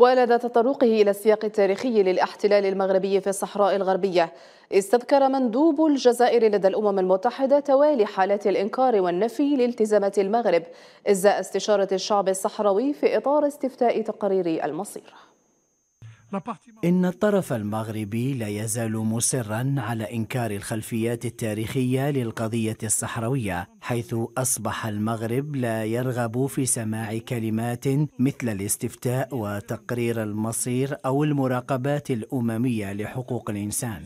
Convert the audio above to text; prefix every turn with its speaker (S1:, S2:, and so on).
S1: ولدى تطرقه إلى السياق التاريخي للاحتلال المغربي في الصحراء الغربية استذكر مندوب الجزائر لدى الأمم المتحدة توالي حالات الإنكار والنفي لالتزامات المغرب إزاء استشارة الشعب الصحراوي في إطار استفتاء تقارير المصير
S2: إن الطرف المغربي لا يزال مصرا على إنكار الخلفيات التاريخية للقضية الصحراوية حيث أصبح المغرب لا يرغب في سماع كلمات مثل الاستفتاء وتقرير المصير أو المراقبات الأممية لحقوق الإنسان